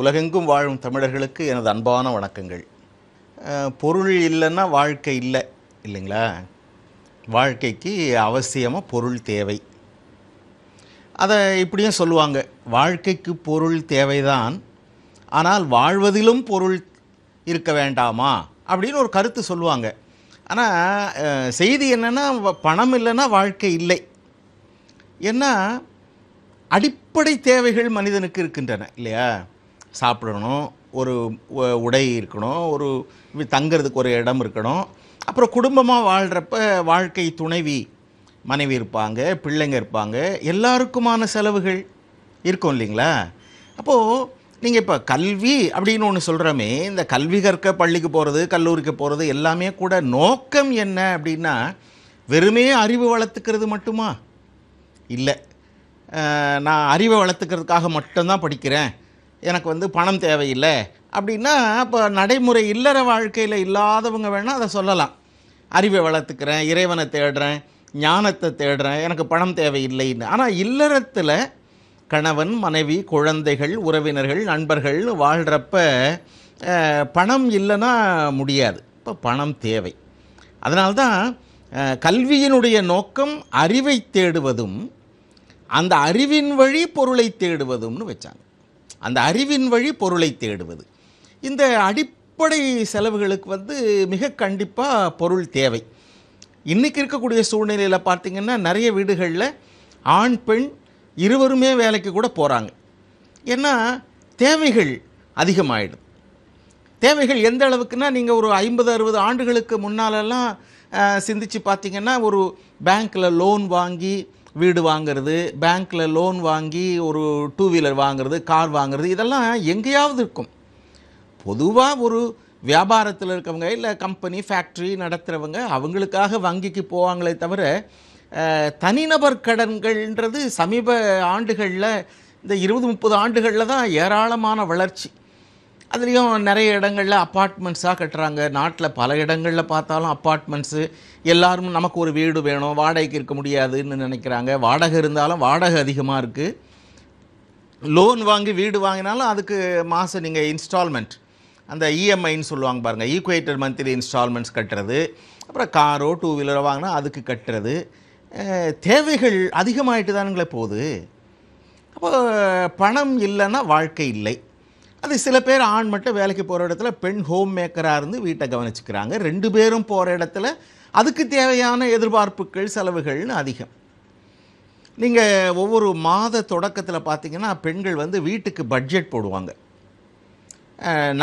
உலகெங்கும் வாழும் தமிழர்களுக்கு எனது அன்பான வணக்கங்கள் பொருள் இல்லைன்னா வாழ்க்கை இல்லை இல்லைங்களா வாழ்க்கைக்கு அவசியமாக பொருள் தேவை அதை இப்படியும் சொல்லுவாங்க வாழ்க்கைக்கு பொருள் தேவைதான் ஆனால் வாழ்வதிலும் பொருள் இருக்க வேண்டாமா அப்படின்னு ஒரு கருத்து சொல்லுவாங்க ஆனால் செய்தி என்னென்னா பணம் இல்லைன்னா வாழ்க்கை இல்லை ஏன்னா அடிப்படை தேவைகள் மனிதனுக்கு இருக்கின்றன இல்லையா சாப்பிடணும் ஒரு உடை இருக்கணும் ஒரு தங்கிறதுக்கு ஒரு இடம் இருக்கணும் அப்புறம் குடும்பமாக வாழ்கிறப்ப வாழ்க்கை துணைவி மனைவி இருப்பாங்க பிள்ளைங்க இருப்பாங்க எல்லாருக்குமான செலவுகள் இருக்கும் இல்லைங்களா அப்போது நீங்கள் இப்போ கல்வி அப்படின்னு ஒன்று சொல்கிறோமே இந்த கல்வி கற்க பள்ளிக்கு போகிறது கல்லூரிக்கு போகிறது எல்லாமே கூட நோக்கம் என்ன அப்படின்னா வெறுமே அறிவு வளர்த்துக்கிறது மட்டுமா இல்லை நான் அறிவை வளர்த்துக்கிறதுக்காக மட்டும்தான் படிக்கிறேன் எனக்கு வந்து பணம் தேவையில்லை அப்படின்னா இப்போ நடைமுறை இல்லற வாழ்க்கையில் இல்லாதவங்க வேணால் அதை சொல்லலாம் அறிவை வளர்த்துக்கிறேன் இறைவனை தேடுறேன் ஞானத்தை தேடுறேன் எனக்கு பணம் தேவையில்லைன்னு ஆனால் இல்லறத்தில் கணவன் மனைவி குழந்தைகள் உறவினர்கள் நண்பர்கள் வாழ்கிறப்ப பணம் இல்லைன்னா முடியாது இப்போ பணம் தேவை அதனால்தான் கல்வியினுடைய நோக்கம் அறிவை தேடுவதும் அந்த அறிவின் வழி பொருளை தேடுவதும்னு வச்சாங்க அந்த அறிவின் வழி பொருளை தேடுவது இந்த அடிப்படை செலவுகளுக்கு வந்து மிக கண்டிப்பாக பொருள் தேவை இன்றைக்கி இருக்கக்கூடிய சூழ்நிலையில் பார்த்திங்கன்னா நிறைய வீடுகளில் ஆண் பெண் இருவருமே வேலைக்கு கூட போகிறாங்க ஏன்னா தேவைகள் அதிகமாகிடுது தேவைகள் எந்த அளவுக்குன்னா நீங்கள் ஒரு ஐம்பது அறுபது ஆண்டுகளுக்கு முன்னாலெல்லாம் சிந்தித்து பார்த்திங்கன்னா ஒரு பேங்க்கில் லோன் வாங்கி வீடு வாங்கிறது பேங்க்கில் லோன் வாங்கி ஒரு டூ வீலர் வாங்கிறது கார் வாங்கிறது இதெல்லாம் எங்கேயாவது இருக்கும் பொதுவாக ஒரு வியாபாரத்தில் இருக்கவங்க இல்லை கம்பெனி ஃபேக்ட்ரி நடத்துகிறவங்க அவங்களுக்காக வங்கிக்கு போவாங்களே தவிர தனிநபர் கடன்கள்ன்றது சமீப ஆண்டுகளில் இந்த இருபது முப்பது ஆண்டுகளில் தான் ஏராளமான வளர்ச்சி அதுலேயும் நிறைய இடங்களில் அப்பார்ட்மெண்ட்ஸாக கட்டுறாங்க நாட்டில் பல இடங்களில் பார்த்தாலும் அப்பார்ட்மெண்ட்ஸு எல்லாரும் நமக்கு ஒரு வீடு வேணும் வாடகைக்கு இருக்க முடியாதுன்னு நினைக்கிறாங்க வாடகை இருந்தாலும் வாடகை அதிகமாக இருக்குது லோன் வாங்கி வீடு வாங்கினாலும் அதுக்கு மாதம் நீங்கள் இன்ஸ்டால்மெண்ட் அந்த இஎம்ஐன்னு e சொல்லுவாங்க பாருங்கள் ஈக்குவேட்டர் மந்த்லி இன்ஸ்டால்மெண்ட்ஸ் கட்டுறது அப்புறம் காரோ டூ வீலரோ வாங்கினா அதுக்கு கட்டுறது தேவைகள் அதிகமாகிட்டு தானுங்களே போகுது அப்போ பணம் இல்லைன்னா வாழ்க்கை இல்லை அது சில பேர் ஆண் மட்டும் வேலைக்கு போகிற இடத்துல பெண் ஹோம் மேக்கராக இருந்து வீட்டை கவனிச்சுக்கிறாங்க ரெண்டு பேரும் போகிற இடத்துல அதுக்கு தேவையான எதிர்பார்ப்புகள் செலவுகள்னு அதிகம் நீங்கள் ஒவ்வொரு மாத தொடக்கத்தில் பார்த்தீங்கன்னா பெண்கள் வந்து வீட்டுக்கு பட்ஜெட் போடுவாங்க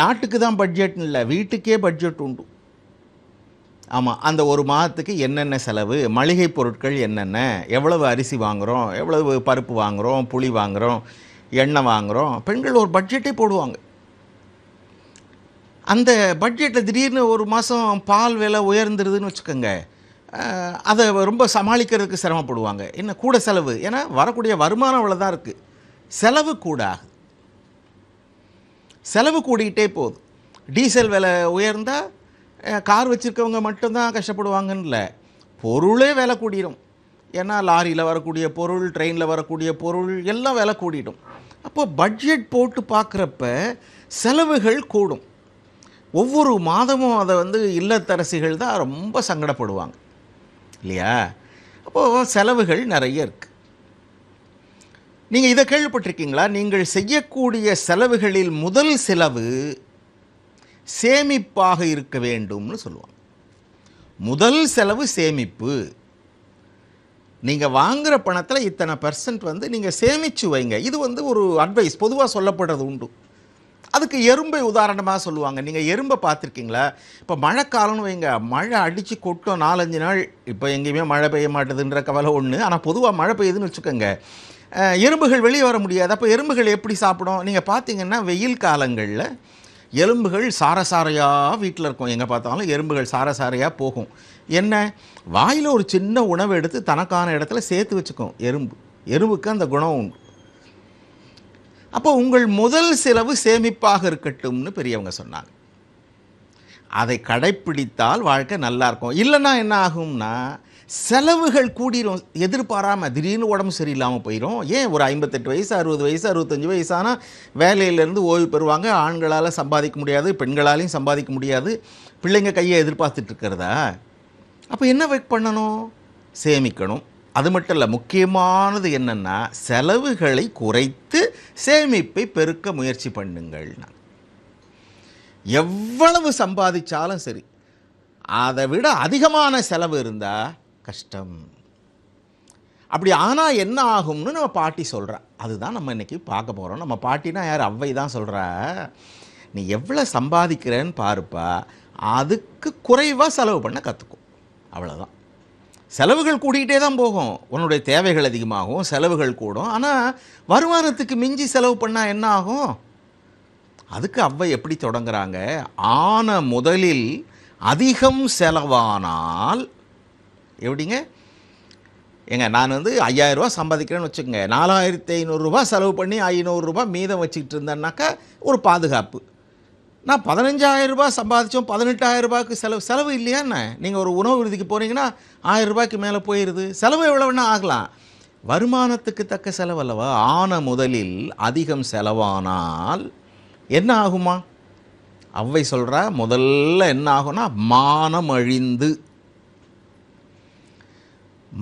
நாட்டுக்கு தான் பட்ஜெட்னு இல்லை வீட்டுக்கே பட்ஜெட் உண்டு ஆமாம் அந்த ஒரு மாதத்துக்கு என்னென்ன செலவு மளிகை பொருட்கள் என்னென்ன எவ்வளவு அரிசி வாங்குகிறோம் எவ்வளவு பருப்பு வாங்குகிறோம் புளி வாங்குகிறோம் எண்ணெய் வாங்குகிறோம் பெண்கள் ஒரு பட்ஜெட்டே போடுவாங்க அந்த பட்ஜெட்டில் திடீர்னு ஒரு மாதம் பால் விலை உயர்ந்துருதுன்னு வச்சுக்கோங்க அதை ரொம்ப சமாளிக்கிறதுக்கு சிரமப்படுவாங்க என்ன கூட செலவு ஏன்னா வரக்கூடிய வருமானம் அவ்வளோ தான் இருக்குது செலவு கூட செலவு கூடிக்கிட்டே போகுது டீசல் விலை உயர்ந்தால் கார் வச்சுருக்கவங்க மட்டும்தான் கஷ்டப்படுவாங்கன்னு இல்லை பொருளே விலை கூடிடும் ஏன்னா லாரியில் வரக்கூடிய பொருள் ட்ரெயினில் வரக்கூடிய பொருள் எல்லாம் விலை கூடிடும் அப்போ பட்ஜெட் போட்டு பார்க்குறப்ப செலவுகள் கூடும் ஒவ்வொரு மாதமும் அதை வந்து இல்லத்தரசிகள் தான் ரொம்ப சங்கடப்படுவாங்க இல்லையா அப்போது செலவுகள் நிறைய இருக்குது நீங்கள் இதை கேள்விப்பட்டிருக்கீங்களா நீங்கள் செய்யக்கூடிய செலவுகளில் முதல் செலவு சேமிப்பாக இருக்க வேண்டும்னு சொல்லுவாங்க முதல் செலவு சேமிப்பு நீங்கள் வாங்குகிற பணத்தில் இத்தனை பர்சன்ட் வந்து நீங்கள் சேமித்து வைங்க இது வந்து ஒரு அட்வைஸ் பொதுவாக சொல்லப்படுறது உண்டு அதுக்கு எறும்பை உதாரணமாக சொல்லுவாங்க நீங்கள் எறும்பை பார்த்துருக்கீங்களா இப்போ மழைக்காலம்னு வைங்க மழை அடித்து கொட்டும் நாலஞ்சு நாள் இப்போ எங்கேயுமே மழை பெய்ய மாட்டேதுன்ற கவலை ஒன்று ஆனால் பொதுவாக மழை பெய்யுதுன்னு வச்சுக்கோங்க எறும்புகள் வெளியே வர முடியாது அப்போ எறும்புகள் எப்படி சாப்பிடும் நீங்கள் பார்த்தீங்கன்னா வெயில் காலங்களில் எலும்புகள் சாரசாரையாக வீட்டில் இருக்கும் எங்கே பார்த்தாலும் எறும்புகள் சாரசாரையாக போகும் என்ன வாயில் ஒரு சின்ன உணவு எடுத்து தனக்கான இடத்துல சேர்த்து வச்சுக்கும் எறும்பு எறும்புக்கு அந்த குணம் உண்டு அப்போ உங்கள் முதல் செலவு சேமிப்பாக இருக்கட்டும்னு பெரியவங்க சொன்னாங்க அதை கடைப்பிடித்தால் வாழ்க்கை நல்லாயிருக்கும் இல்லைன்னா என்ன ஆகும்னா செலவுகள் கூடிரும் எதிர்பாராமல் திடீர்னு உடம்பு சரியில்லாமல் போயிடும் ஏன் ஒரு ஐம்பத்தெட்டு வயசு அறுபது வயசு அறுபத்தஞ்சு வயசானால் வேலையிலேருந்து ஓய்வு பெறுவாங்க ஆண்களால் சம்பாதிக்க முடியாது பெண்களாலையும் சம்பாதிக்க முடியாது பிள்ளைங்க கையை எதிர்பார்த்துட்டு இருக்கிறதா அப்போ என்ன வெயிட் பண்ணணும் சேமிக்கணும் அது மட்டும் இல்லை முக்கியமானது என்னென்னா செலவுகளை குறைத்து சேமிப்பை பெருக்க முயற்சி பண்ணுங்கள் எவ்வளவு சம்பாதிச்சாலும் சரி அதை விட அதிகமான செலவு இருந்தால் கஷ்டம் அப்படி ஆனால் என்ன ஆகும்னு நம்ம பாட்டி சொல்கிற அதுதான் நம்ம இன்றைக்கி பார்க்க போகிறோம் நம்ம பாட்டினா யார் அவ்வை தான் சொல்கிறா நீ எவ்வளோ சம்பாதிக்கிறேன்னு பாருப்பா அதுக்கு குறைவாக செலவு பண்ண கற்றுக்கும் அவ்வளோதான் செலவுகள் கூடிக்கிட்டே தான் போகும் உன்னுடைய தேவைகள் அதிகமாகும் செலவுகள் கூடும் ஆனால் வருமானத்துக்கு மிஞ்சி செலவு பண்ணால் என்ன ஆகும் அதுக்கு அவ்வை எப்படி தொடங்குறாங்க ஆன முதலில் அதிகம் செலவானால் எப்படிங்க ஏங்க நான் வந்து ஐயாயிரரூபா சம்பாதிக்கிறேன்னு வச்சுக்கோங்க நாலாயிரத்தி ஐநூறுரூபா செலவு பண்ணி ஐநூறுரூபா மீதம் வச்சுக்கிட்டு இருந்தேன்னாக்கா ஒரு பாதுகாப்பு நான் பதினஞ்சாயிரரூபா சம்பாதிச்சோம் பதினெட்டாயிரரூபாய்க்கு செலவு செலவு இல்லையா என்ன நீங்கள் ஒரு உணவு விடுதிக்கு போனீங்கன்னா ரூபாய்க்கு மேலே போயிடுது செலவு எவ்வளோ வேணால் ஆகலாம் வருமானத்துக்கு தக்க செலவு அல்லவா ஆன முதலில் அதிகம் செலவானால் என்ன ஆகுமா அவை சொல்கிறா முதல்ல என்ன ஆகும்னா மானம் அழிந்து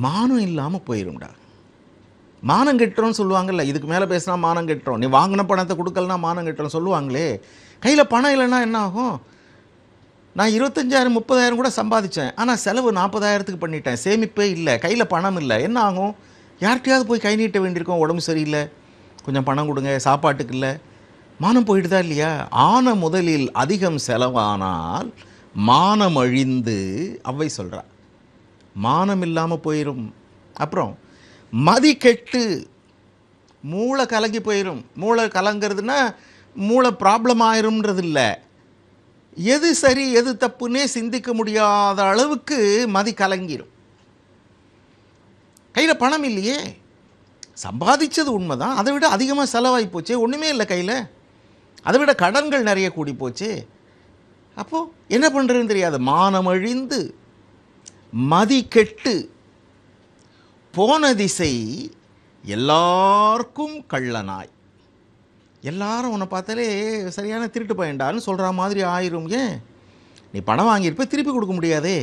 மானம் இல்லாமல் போயிடும்டா மானம் கெட்டுறோம்னு சொல்லுவாங்கல்ல இதுக்கு மேலே பேசினா மானம் கெட்டுறோம் நீ வாங்கின பணத்தை கொடுக்கலனா மானம் கெட்டுறோம் சொல்லுவாங்களே கையில் பணம் இல்லைன்னா என்ன ஆகும் நான் இருபத்தஞ்சாயிரம் முப்பதாயிரம் கூட சம்பாதிச்சேன் ஆனால் செலவு நாற்பதாயிரத்துக்கு பண்ணிட்டேன் சேமிப்பே இல்லை கையில் பணம் இல்லை என்ன ஆகும் யார்கிட்டயாவது போய் கை நீட்ட வேண்டியிருக்கோம் உடம்பு சரியில்லை கொஞ்சம் பணம் கொடுங்க சாப்பாட்டுக்கு இல்லை மானம் போயிடுதா இல்லையா ஆன முதலில் அதிகம் செலவானால் மானம் அழிந்து அவை சொல்கிறார் மானம் இல்லாமல் போயிடும் அப்புறம் மதி கெட்டு மூளை கலங்கி போயிடும் மூளை கலங்கிறதுனா மூளை ப்ராப்ளம் ஆயிரும்ன்றது இல்லை எது சரி எது தப்புன்னே சிந்திக்க முடியாத அளவுக்கு மதி கலங்கிடும் கையில் பணம் இல்லையே சம்பாதிச்சது உண்மை தான் அதை விட அதிகமாக செலவாகி போச்சு ஒன்றுமே இல்லை கையில் அதை விட கடன்கள் நிறைய கூடி போச்சு அப்போது என்ன பண்ணுறதுன்னு தெரியாது மானம் அழிந்து மதி கெட்டு போன திசை எல்லாருக்கும் கள்ளனாய் எல்லாரும் உன்னை பார்த்தாலே சரியான திருட்டு பையன்டான்னு சொல்கிற மாதிரி ஆயிரும் ஏன் நீ பணம் வாங்கியிருப்ப திருப்பி கொடுக்க முடியாதே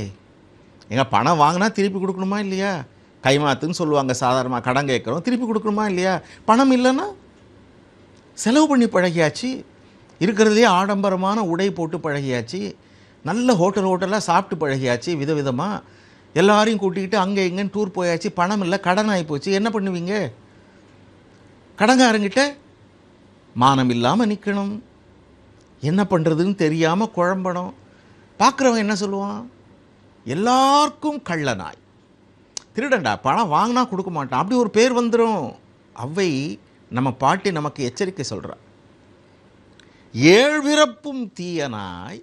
எங்க பணம் வாங்கினா திருப்பி கொடுக்கணுமா இல்லையா கைமாத்துன்னு சொல்லுவாங்க சாதாரணமாக கடன் கேட்குறோம் திருப்பி கொடுக்கணுமா இல்லையா பணம் இல்லைன்னா செலவு பண்ணி பழகியாச்சு இருக்கிறதுலே ஆடம்பரமான உடை போட்டு பழகியாச்சு நல்ல ஹோட்டல் ஹோட்டலாக சாப்பிட்டு பழகியாச்சு விதவிதமாக எல்லாரையும் கூட்டிக்கிட்டு அங்கே இங்கேன்னு டூர் போயாச்சு பணம் இல்லை கடன் ஆகிப்போச்சு என்ன பண்ணுவீங்க கடங்காரங்கிட்ட மானம் இல்லாமல் நிற்கணும் என்ன பண்ணுறதுன்னு தெரியாமல் குழம்பணும் பார்க்குறவன் என்ன சொல்லுவான் எல்லாருக்கும் கள்ளனாய் திருடண்டா பணம் வாங்கினா கொடுக்க மாட்டான் அப்படி ஒரு பேர் வந்துடும் அவை நம்ம பாட்டி நமக்கு எச்சரிக்கை சொல்கிறார் ஏழ்விறப்பும் தீயனாய்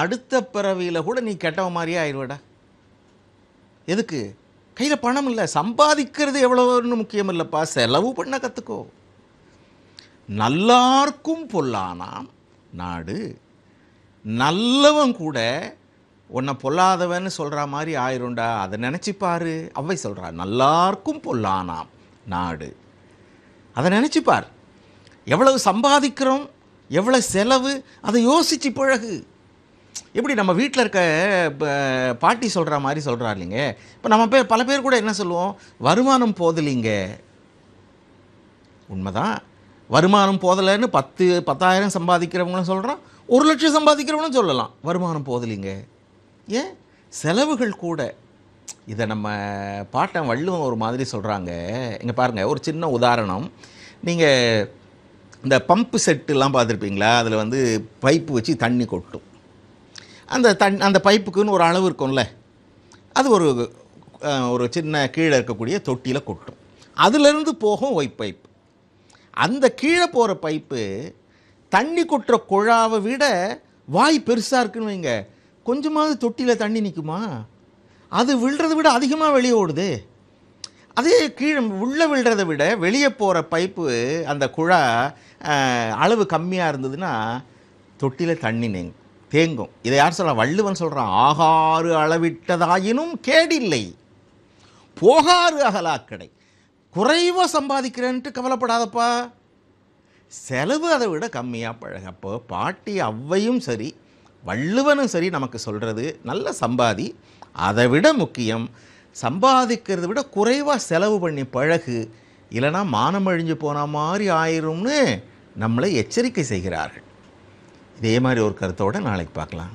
அடுத்த பிறவியில் கூட நீ கெட்டவ மாதிரியே ஆயிடுவேடா எதுக்கு கையில் பணம் இல்லை சம்பாதிக்கிறது எவ்வளோன்னு முக்கியம் இல்லைப்பா செலவு பண்ண கற்றுக்கோ நல்லாருக்கும் பொல்லானாம் நாடு நல்லவன் கூட உன்னை பொல்லாதவன்னு சொல்கிற மாதிரி ஆயிரும்டா அதை நினச்சிப்பார் அவை சொல்கிறா நல்லாருக்கும் பொல்லானாம் நாடு அதை நினச்சிப்பார் எவ்வளவு சம்பாதிக்கிறோம் எவ்வளோ செலவு அதை யோசிச்சு பழகு எப்படி நம்ம வீட்டில் இருக்க பாட்டி சொல்கிற மாதிரி சொல்கிறா இல்லைங்க இப்போ நம்ம பேர் பல பேர் கூட என்ன சொல்லுவோம் வருமானம் போதலிங்க உண்மைதான் வருமானம் போதலைன்னு பத்து பத்தாயிரம் சம்பாதிக்கிறவங்களும் சொல்கிறோம் ஒரு லட்சம் சம்பாதிக்கிறவங்களும் சொல்லலாம் வருமானம் போதலிங்க ஏன் செலவுகள் கூட இதை நம்ம பாட்டம் வள்ளுவம் ஒரு மாதிரி சொல்கிறாங்க இங்கே பாருங்கள் ஒரு சின்ன உதாரணம் நீங்கள் இந்த பம்பு செட்டுலாம் பார்த்துருப்பீங்களா அதில் வந்து பைப்பு வச்சு தண்ணி கொட்டும் அந்த தண் அந்த பைப்புக்குன்னு ஒரு அளவு இருக்கும்ல அது ஒரு ஒரு சின்ன கீழே இருக்கக்கூடிய தொட்டியில் கொட்டும் அதுலேருந்து போகும் ஒய் பைப் அந்த கீழே போகிற பைப்பு தண்ணி கொட்டுற குழாவை விட வாய் பெருசாக இருக்குன்னு வைங்க கொஞ்சமாவது தொட்டியில் தண்ணி நிற்குமா அது விழுறதை விட அதிகமாக வெளியே ஓடுது அதே கீழே உள்ளே விழுறதை விட வெளியே போகிற பைப்பு அந்த குழா அளவு கம்மியாக இருந்ததுன்னா தொட்டியில் தண்ணி நீங்கும் தேங்கும் இதை யார் சொல்கிறான் வள்ளுவன் சொல்கிறான் ஆகாறு அளவிட்டதாயினும் கேடில்லை போகாறு அகலாக்கடை குறைவாக சம்பாதிக்கிறேன்ட்டு கவலைப்படாதப்பா செலவு அதை விட கம்மியாக பழக அப்போ பாட்டி அவ்வையும் சரி வள்ளுவனும் சரி நமக்கு சொல்கிறது நல்ல சம்பாதி அதை விட முக்கியம் சம்பாதிக்கிறத விட குறைவாக செலவு பண்ணி பழகு இல்லைனா அழிஞ்சு போன மாதிரி ஆயிரும்னு நம்மளை எச்சரிக்கை செய்கிறார்கள் இதே மாதிரி ஒரு கருத்தோட நாளைக்கு பார்க்கலாம்